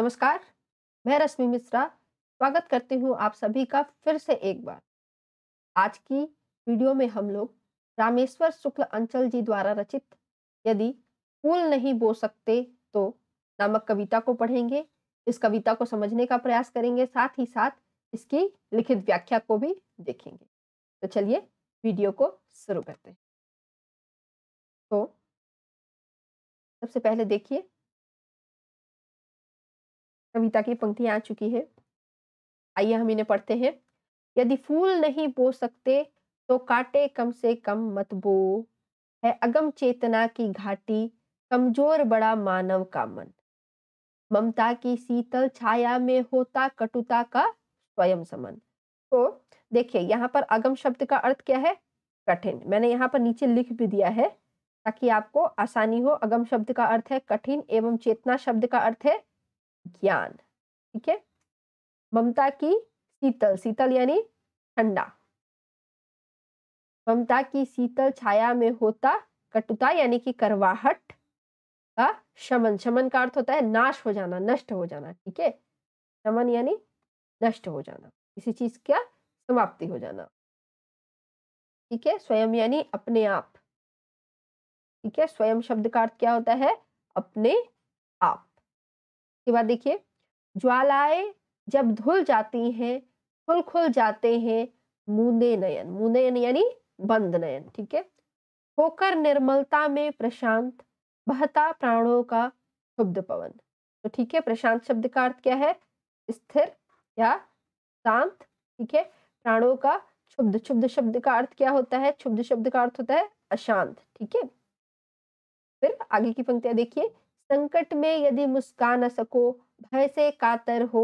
नमस्कार मैं रश्मि मिश्रा स्वागत करती हूँ आप सभी का फिर से एक बार आज की वीडियो में हम लोग रामेश्वर शुक्ल अंचल जी द्वारा रचित यदि फूल नहीं बो सकते तो नामक कविता को पढ़ेंगे इस कविता को समझने का प्रयास करेंगे साथ ही साथ इसकी लिखित व्याख्या को भी देखेंगे तो चलिए वीडियो को शुरू करते हैं तो सबसे पहले देखिए कविता की पंक्तियाँ आ चुकी है आइए हम इन्हें पढ़ते हैं यदि फूल नहीं बो सकते तो काटे कम से कम मत बो है अगम चेतना की घाटी कमजोर बड़ा मानव का मन ममता की शीतल छाया में होता कटुता का स्वयं समन तो देखिए यहाँ पर अगम शब्द का अर्थ क्या है कठिन मैंने यहाँ पर नीचे लिख भी दिया है ताकि आपको आसानी हो अगम शब्द का अर्थ है कठिन एवं चेतना शब्द का अर्थ है ज्ञान ठीक है ममता की शीतल शीतल यानी ठंडा ममता की शीतल छाया में होता कटुता यानी कि करवाहट का शमन शमन का अर्थ होता है नाश हो जाना नष्ट हो जाना ठीक है शमन यानी नष्ट हो जाना किसी चीज का समाप्ति हो जाना ठीक है स्वयं यानी अपने आप ठीक है स्वयं शब्द का अर्थ क्या होता है अपने आप उसके बाद देखिए ज्वालाएं जब धुल जाती हैं खुल खुल जाते हैं मुने नयन नयन यानी बंद नयन ठीक है होकर निर्मलता में प्रशांत बहता प्राणों का शुभ पवन तो ठीक है प्रशांत शब्द का अर्थ क्या है स्थिर या शांत ठीक है प्राणों का क्षुब्ध क्षुब्ध शब्द का अर्थ क्या होता है क्षुब्ध शब्द का अर्थ होता है अशांत ठीक है फिर आगे की पंक्तियां देखिए संकट में यदि मुस्का न सको भय से कातर हो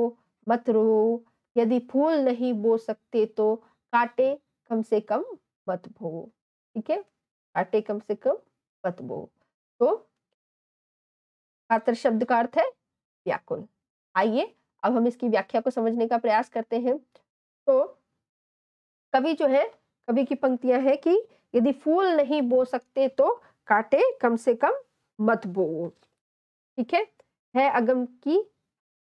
मत रो यदि फूल नहीं बो सकते तो काटे कम से कम मत भो ठीक है काटे कम से कम मत भो तो कातर शब्द का अर्थ है व्याकुल आइए अब हम इसकी व्याख्या को समझने का प्रयास करते हैं तो कवि जो है कवि की पंक्तियां हैं कि यदि फूल नहीं बो सकते तो काटे कम से कम मत बो ठीक है है अगम की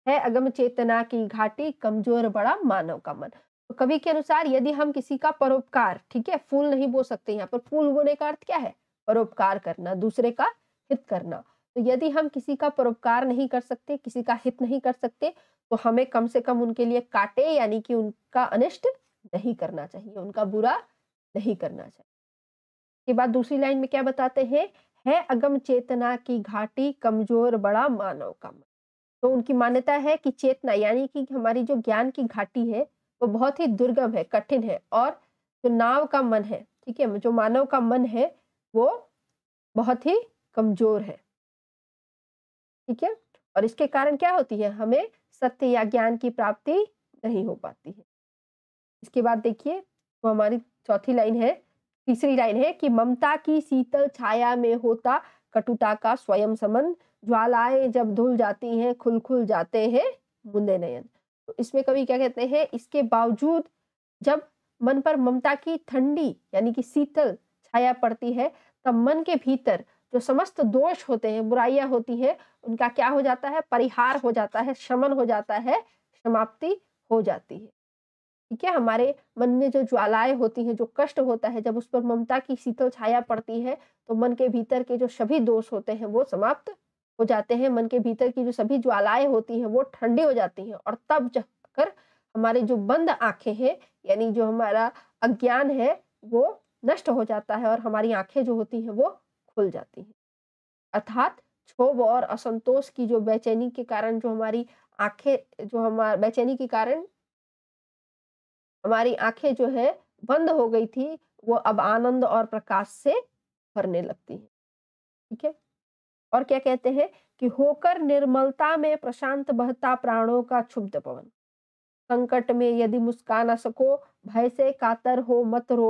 है अगम चेतना की घाटी कमजोर बड़ा मानव का मन तो कवि के अनुसार यदि हम किसी का परोपकार ठीक है फूल नहीं बो सकते यहाँ पर फूल बोने का अर्थ क्या है परोपकार करना दूसरे का हित करना तो यदि हम किसी का परोपकार नहीं कर सकते किसी का हित नहीं कर सकते तो हमें कम से कम उनके लिए काटे यानी कि उनका अनिष्ट नहीं करना चाहिए उनका बुरा नहीं करना चाहिए के बाद दूसरी लाइन में क्या बताते हैं है अगम चेतना की घाटी कमजोर बड़ा मानव का मन तो उनकी मान्यता है कि चेतना यानी कि हमारी जो ज्ञान की घाटी है वो बहुत ही दुर्गम है कठिन है और जो नाव का मन है ठीक है जो मानव का मन है वो बहुत ही कमजोर है ठीक है और इसके कारण क्या होती है हमें सत्य या ज्ञान की प्राप्ति नहीं हो पाती है इसके बाद देखिए वो हमारी चौथी लाइन है तीसरी लाइन है कि ममता की शीतल छाया में होता कटुता का स्वयं समन ज्वालाएं जब धुल जाती हैं खुल खुल जाते हैं मुंदे नयन तो इसमें कवि क्या कहते हैं इसके बावजूद जब मन पर ममता की ठंडी यानी कि शीतल छाया पड़ती है तब मन के भीतर जो समस्त दोष होते हैं बुराइयां होती हैं उनका क्या हो जाता है परिहार हो जाता है शमन हो जाता है समाप्ति हो जाती है ठीक है हमारे मन में जो ज्वालाएं होती हैं जो कष्ट होता है जब उस पर ममता की शीतल छाया पड़ती है तो मन के भीतर के जो सभी दोष होते हैं वो समाप्त हो जाते हैं मन के भीतर की जो सभी ज्वालाएं होती हैं वो ठंडी हो जाती हैं और तब जाकर हमारे जो बंद आंखें हैं यानी जो हमारा अज्ञान है वो नष्ट हो जाता है और हमारी आंखें जो होती हैं वो खुल जाती हैं अर्थात क्षोभ और असंतोष की जो बेचैनी के कारण जो हमारी आंखें जो हमारे बेचैनी के कारण हमारी आंखें जो है बंद हो गई थी वो अब आनंद और प्रकाश से भरने लगती हैं ठीक है और क्या कहते हैं कि होकर निर्मलता में प्रशांत बहता प्राणों का क्षुब्ध पवन संकट में यदि मुस्का ना सको भय से कातर हो मत रो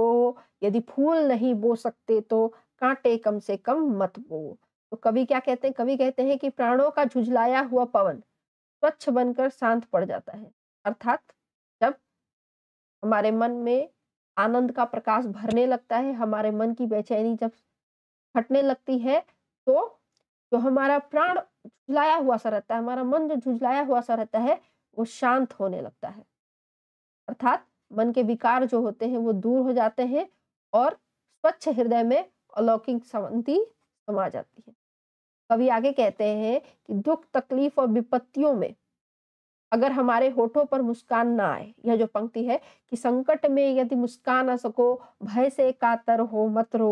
यदि फूल नहीं बो सकते तो कांटे कम से कम मत बो तो कवि क्या कहते हैं कवि कहते हैं कि प्राणों का झुझलाया हुआ पवन स्वच्छ बनकर शांत पड़ जाता है अर्थात हमारे मन में आनंद का प्रकाश भरने लगता है हमारे मन की बेचैनी जब हटने लगती है तो जो तो हमारा प्राण झुझलाया हुआ सा रहता है हमारा मन जो झुझलाया हुआ सा रहता है वो शांत होने लगता है अर्थात मन के विकार जो होते हैं वो दूर हो जाते हैं और स्वच्छ हृदय में अलौकिक शांति समा जाती है कवि आगे कहते हैं कि दुख तकलीफ और विपत्तियों में अगर हमारे होठों पर मुस्कान ना आए यह जो पंक्ति है कि संकट में यदि मुस्कान आ सको भय से कातर हो मत रो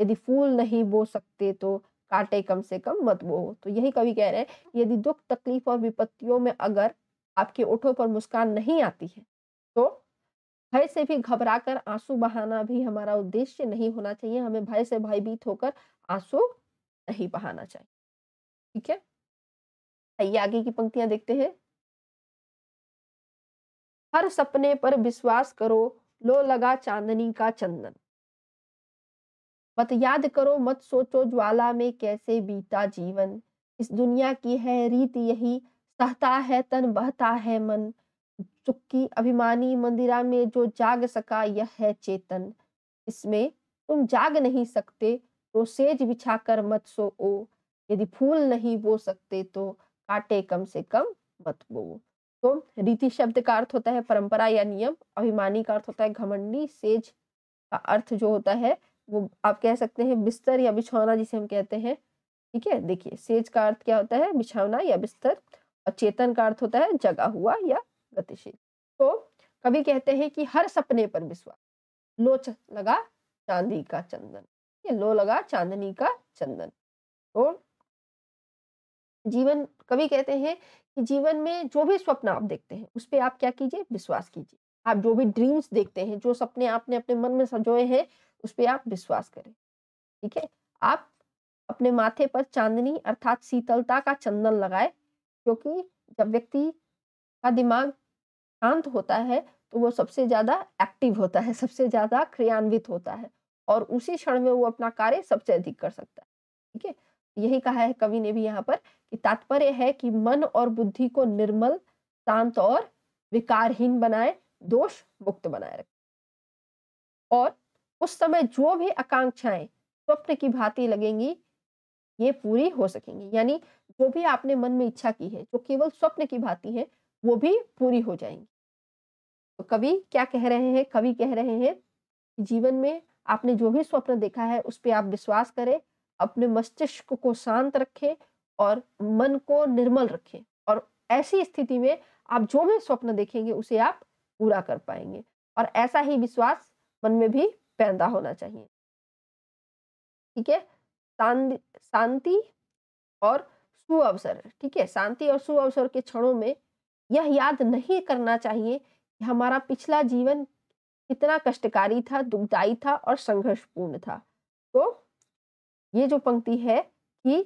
यदि फूल नहीं बो सकते तो काटे कम से कम मत बो तो यही कवि कह रहे हैं यदि दुख तकलीफ और विपत्तियों में अगर आपके ओठों पर मुस्कान नहीं आती है तो भय से भी घबराकर आंसू बहाना भी हमारा उद्देश्य नहीं होना चाहिए हमें भय से भयभीत होकर आंसू नहीं बहाना चाहिए ठीक है आइए आगे की पंक्तियां देखते हैं हर सपने पर विश्वास करो लो लगा चांदनी का चंदन मत याद करो मत सोचो ज्वाला में कैसे बीता जीवन इस दुनिया की है रीत यही सहता है तन बहता है मन चुक्की अभिमानी मंदिरा में जो जाग सका यह है चेतन इसमें तुम जाग नहीं सकते तो सेज बिछा कर मत सो ओ यदि फूल नहीं बो सकते तो काटे कम से कम मत बो तो रीति शब्द का अर्थ होता है परंपरा या नियम अभिमानी का अर्थ होता है घमंडी सेज का अर्थ जो होता है वो आप कह सकते हैं बिस्तर या बिछौना जिसे हम कहते हैं ठीक है देखिए सेज का अर्थ क्या होता है बिछौना या बिस्तर और चेतन का अर्थ होता है जगा हुआ या गतिशील तो कभी कहते हैं कि हर सपने पर विश्वास लोच लगा चांदी का चंदन ये लो लगा चांदनी का चंदन तो जीवन कभी कहते हैं कि जीवन में जो भी स्वप्न आप देखते हैं उस पर आप क्या कीजिए विश्वास कीजिए आप जो भी ड्रीम्स देखते हैं जो सपने आपने अपने मन में सजोए हैं उस पर आप विश्वास करें ठीक है आप अपने माथे पर चांदनी अर्थात शीतलता का चंदन लगाए क्योंकि जब व्यक्ति का दिमाग शांत होता है तो वो सबसे ज्यादा एक्टिव होता है सबसे ज्यादा क्रियान्वित होता है और उसी क्षण में वो अपना कार्य सबसे अधिक कर सकता है ठीक है यही कहा है कवि ने भी यहाँ पर कि तात्पर्य है कि मन और बुद्धि को निर्मल शांत और विकारहीन बनाए दोष मुक्त बनाए रखे और उस समय जो भी आकांक्षाएं स्वप्न की भांति लगेंगी ये पूरी हो सकेंगी यानी जो भी आपने मन में इच्छा की है जो केवल स्वप्न की भांति है वो भी पूरी हो जाएंगी तो कवि क्या कह रहे हैं कवि कह रहे हैं कि जीवन में आपने जो भी स्वप्न देखा है उस पर आप विश्वास करें अपने मस्तिष्क को शांत रखें और मन को निर्मल रखें और ऐसी स्थिति में आप जो भी स्वप्न देखेंगे उसे आप पूरा कर पाएंगे और ऐसा ही विश्वास मन में भी पैदा होना चाहिए ठीक है शांति और सुअवसर ठीक है शांति और सुअवसर के क्षणों में यह याद नहीं करना चाहिए कि हमारा पिछला जीवन कितना कष्टकारी था दुखदायी था और संघर्षपूर्ण था ये जो पंक्ति है कि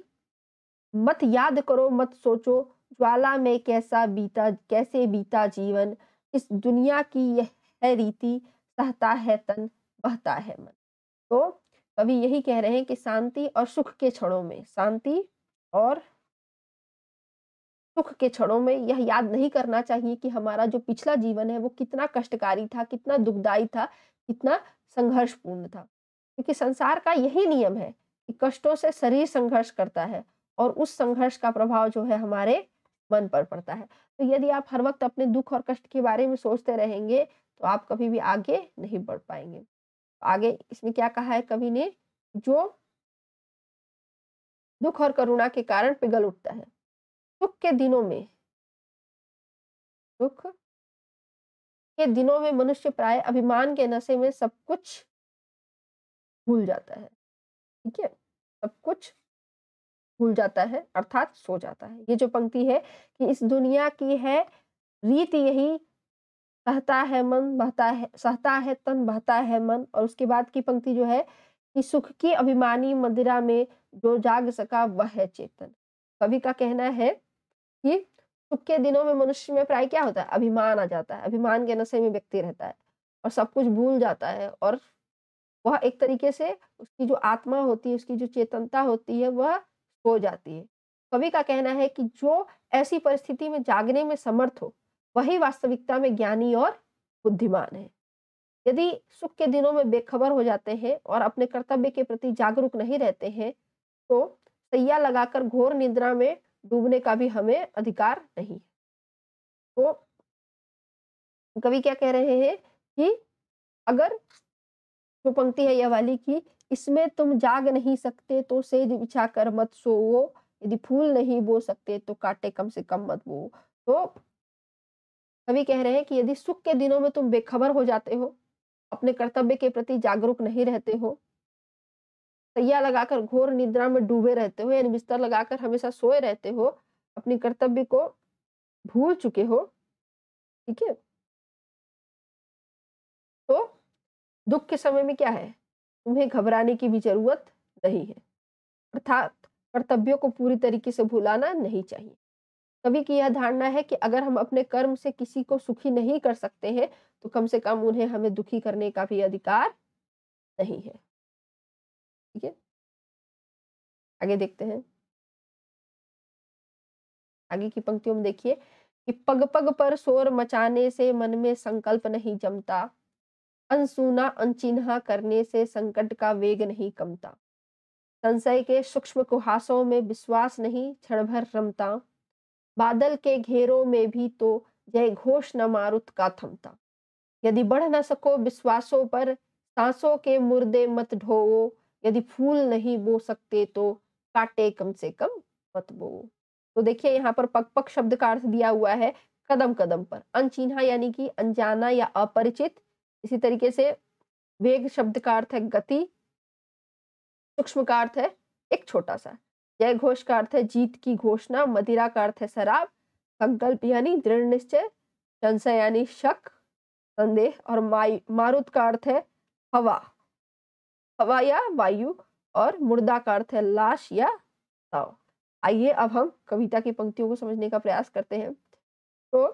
मत याद करो मत सोचो ज्वाला में कैसा बीता कैसे बीता जीवन इस दुनिया की यह है रीति सहता है तन बहता है मन तो कवि यही कह रहे हैं कि शांति और सुख के क्षणों में शांति और सुख के क्षणों में यह याद नहीं करना चाहिए कि हमारा जो पिछला जीवन है वो कितना कष्टकारी था कितना दुखदायी था कितना संघर्षपूर्ण था क्योंकि संसार का यही नियम है कष्टों से शरीर संघर्ष करता है और उस संघर्ष का प्रभाव जो है हमारे मन पर पड़ता है तो यदि आप हर वक्त अपने दुख और कष्ट के बारे में सोचते रहेंगे तो आप कभी भी आगे नहीं बढ़ पाएंगे तो आगे इसमें क्या कहा है कवि ने जो दुख और करुणा के कारण पिघल उठता है सुख के दिनों में दुख के दिनों में मनुष्य प्राय अभिमान के नशे में सब कुछ भूल जाता है ठीक है सब कुछ भूल जाता है अर्थात सो जाता है ये जो पंक्ति है कि इस दुनिया की है रीत यही सहता है मन बहता है सहता है तन बहता है मन और उसके बाद की पंक्ति जो है कि सुख की अभिमानी मदिरा में जो जाग सका वह है चेतन कवि का कहना है कि सुख के दिनों में मनुष्य में प्राय क्या होता है अभिमान आ जाता है अभिमान के नशे में व्यक्ति रहता है और सब कुछ भूल जाता है और वह एक तरीके से उसकी जो आत्मा होती है उसकी जो चेतनता होती है वह सो जाती है कवि का कहना है कि जो ऐसी परिस्थिति में जागने में समर्थ हो वही वास्तविकता में ज्ञानी और बुद्धिमान है यदि सुख के दिनों में बेखबर हो जाते हैं और अपने कर्तव्य के प्रति जागरूक नहीं रहते हैं तो सैया लगाकर घोर निद्रा में डूबने का भी हमें अधिकार नहीं है तो कवि क्या कह रहे हैं कि अगर जो पंक्ति है यह वाली की इसमें तुम जाग नहीं सकते तो सेज बिछा कर मत सोवो यदि फूल नहीं बो सकते तो काटे कम से कम मत बो तो कवि कह रहे हैं कि यदि सुख के दिनों में तुम बेखबर हो जाते हो अपने कर्तव्य के प्रति जागरूक नहीं रहते हो सैया लगाकर घोर निद्रा में डूबे रहते हो यानी बिस्तर लगाकर हमेशा सोए रहते हो अपने कर्तव्य को भूल चुके हो ठीक है दुख के समय में क्या है तुम्हें घबराने की भी जरूरत नहीं है अर्थात कर्तव्यों को पूरी तरीके से भुलाना नहीं चाहिए कवि की यह धारणा है कि अगर हम अपने कर्म से किसी को सुखी नहीं कर सकते हैं तो कम से कम उन्हें हमें दुखी करने का भी अधिकार नहीं है ठीक है आगे देखते हैं आगे की पंक्तियों में देखिए कि पग पग पर शोर मचाने से मन में संकल्प नहीं जमता अनसुना अनचिन्हा करने से संकट का वेग नहीं कमता संशय के सूक्ष्म कुहासों में विश्वास नहीं भर रमता बादल के घेरों में भी तो जय घोष न मारुत का थमता यदि बढ़ न सको विश्वासों पर सांसों के मुर्दे मत ढोवो यदि फूल नहीं बो सकते तो काटे कम से कम मत बोवो तो देखिए यहाँ पर पक पक शब्द का अर्थ दिया हुआ है कदम कदम पर अनचिन्हा यानी कि अनजाना या अपरिचित इसी तरीके से वेग शब्द का अर्थ है गति सूक्ष्म का अर्थ है एक छोटा सा जय घोष का अर्थ है जीत की घोषणा मदिरा का अर्थ है शराब संकल्प यानी दृढ़ निश्चय संशय यानी शक संदेह और माई मारुत का अर्थ है हवा हवा या वायु और मुर्दा का अर्थ है लाश या ताव आइए अब हम कविता की पंक्तियों को समझने का प्रयास करते हैं तो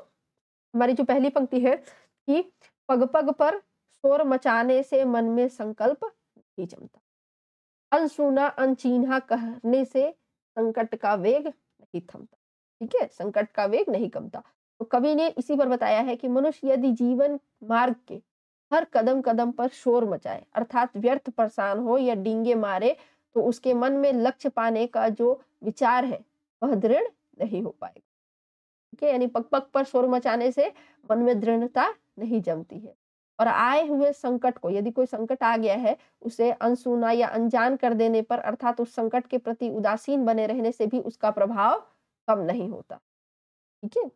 हमारी जो पहली पंक्ति है कि पग पग पर शोर मचाने से मन में संकल्प नहीं जमता अनसुना अनचीना कहने से संकट का वेग नहीं थमता ठीक है संकट का वेग नहीं कमता तो कवि ने इसी पर बताया है कि मनुष्य यदि जीवन मार्ग के हर कदम कदम पर शोर मचाए अर्थात व्यर्थ परेशान हो या डींगे मारे तो उसके मन में लक्ष्य पाने का जो विचार है वह दृढ़ नहीं हो पाएगा ठीक है यानी पग पग पर शोर मचाने से मन में दृढ़ता नहीं जमती है और आए हुए संकट को यदि कोई संकट आ गया है उसे अनसुना या अनजान कर देने पर अर्थात उस संकट के प्रति उदासीन बने रहने से भी उसका प्रभाव कम नहीं होता ठीक है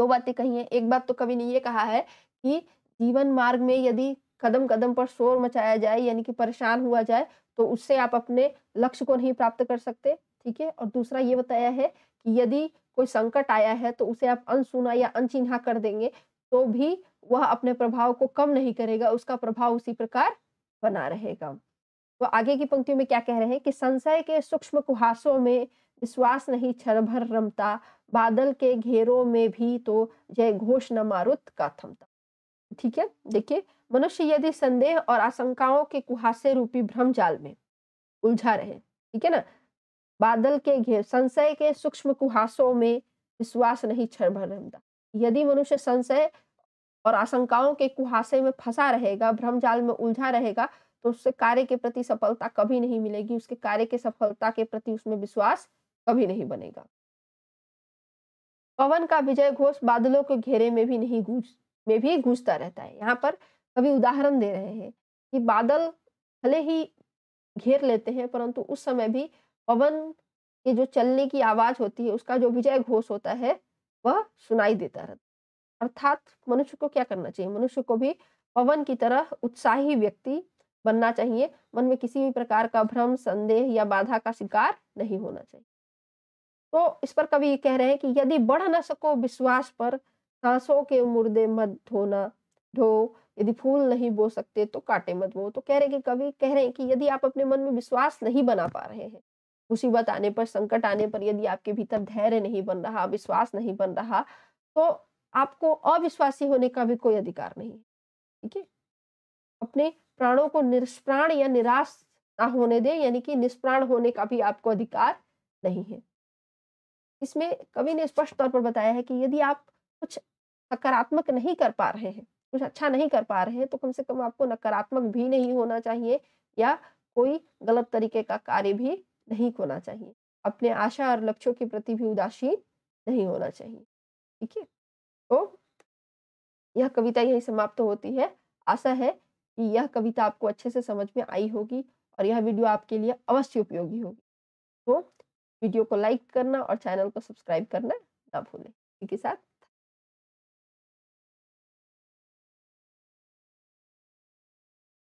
दो बातें कही हैं एक बात तो कवि ने ये कहा है कि जीवन मार्ग में यदि कदम कदम पर शोर मचाया जाए यानी कि परेशान हुआ जाए तो उससे आप अपने लक्ष्य को नहीं प्राप्त कर सकते ठीक है और दूसरा ये बताया है कि यदि कोई संकट आया है तो उसे आप अनसुना या अनचिन्हा कर देंगे तो भी वह अपने प्रभाव को कम नहीं करेगा उसका प्रभाव उसी प्रकार बना रहेगा वो तो आगे की पंक्तियों में क्या कह रहे हैं कि संशय के सूक्ष्म कुहासों में विश्वास नहीं छरभर रमता बादल के घेरों में भी तो जय घोष न मारुत का थमता ठीक है देखिए मनुष्य यदि संदेह और आशंकाओं के कुहासे रूपी भ्रम जाल में उलझा रहे ठीक है ना बादल के घेर संशय के सूक्ष्म कुहासों में विश्वास नहीं छरभर रमता यदि मनुष्य संशय और आशंकाओं के कुहासे में फंसा रहेगा भ्रम जाल में उलझा रहेगा तो उससे कार्य के प्रति सफलता कभी नहीं मिलेगी उसके कार्य के सफलता के प्रति उसमें विश्वास कभी नहीं बनेगा पवन का विजय घोष बादलों के घेरे में भी नहीं गूंज में भी गूंजता रहता है यहाँ पर कभी उदाहरण दे रहे हैं कि बादल भले ही घेर लेते हैं परंतु उस समय भी पवन के जो चलने की आवाज होती है उसका जो विजय घोष होता है वह सुनाई देता रहता अर्थात मनुष्य को क्या करना चाहिए मनुष्य को भी पवन की तरह उत्साही व्यक्ति बनना चाहिए मन में किसी भी प्रकार का भ्रम संदेह या बाधा का शिकार नहीं होना चाहिए तो इस पर कवि कह रहे हैं कि यदि बढ़ न सको विश्वास पर सांसों के मुर्दे मत धोना ढो यदि फूल नहीं बो सकते तो काटे मत बो तो कह रहे कि कवि कह रहे हैं कि यदि आप अपने मन में विश्वास नहीं बना पा रहे हैं मुसीबत आने पर संकट आने पर यदि आपके भीतर धैर्य नहीं बन रहा विश्वास नहीं बन रहा तो आपको अविश्वासी होने का भी कोई अधिकार नहीं है ठीक है अपने प्राणों को निष्प्राण या निराश ना होने दे यानी कि निष्प्राण होने का भी आपको अधिकार नहीं है इसमें कवि ने स्पष्ट तौर पर बताया है कि यदि आप कुछ सकारात्मक नहीं कर पा रहे हैं कुछ अच्छा नहीं कर पा रहे हैं तो कम से कम आपको नकारात्मक भी नहीं होना चाहिए या कोई गलत तरीके का कार्य भी नहीं खोना चाहिए अपने आशा और लक्ष्यों के प्रति भी उदासीन नहीं होना चाहिए ठीक है तो यह कविता यही समाप्त होती है आशा है कि यह कविता आपको अच्छे से समझ में आई होगी और यह वीडियो आपके लिए अवश्य उपयोगी होगी तो वीडियो को लाइक करना और चैनल को सब्सक्राइब करना ना भूलें इसी के साथ